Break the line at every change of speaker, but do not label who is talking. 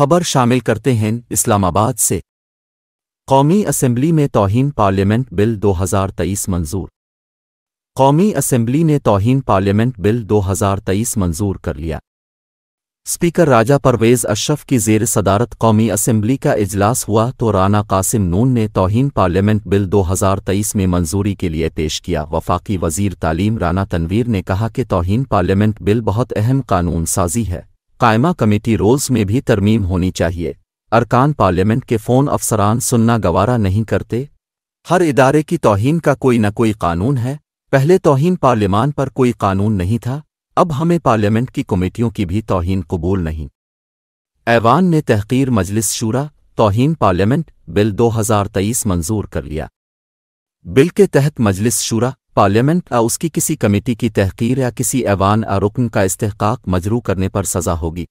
खबर शामिल करते हैं इस्लामाबाद से कौमी असम्बली में तोहन पार्लियामेंट बिल 2023 मंजूर कौमी असम्बली ने तोहन पार्लियामेंट बिल 2023 मंजूर कर लिया स्पीकर राजा परवेज अशरफ की जेर सदारत कौमी असम्बली का इजलास हुआ तो राना कासिम नून ने तोहन पार्लियामेंट बिल 2023 में मंजूरी के लिए पेश किया वफाकी वजीर तालीम राना तनवीर ने कहा कि तोहन पार्लियामेंट बिल बहुत अहम कानून साजी है कायमा कमेटी रोल्स में भी तरमीम होनी चाहिए अरकान पार्लियामेंट के फ़ोन अफसरान सुनना गवारा नहीं करते हर इदारे की तोहन का कोई न कोई कानून है पहले तोहन पार्लियामान पर कोई कानून नहीं था अब हमें पार्लियामेंट की कमेटियों की भी तोहन कबूल नहीं ऐवान ने तहकीर मजलिस शूरा तोहन पार्लियामेंट बिल 2023 मंजूर कर लिया बिल के तहत मजलिस शूरा पार्लियामेंट या उसकी किसी कमेटी की तहकीर या किसी ऐवान या रुकन का इस्तेकाक मजरू करने पर सजा होगी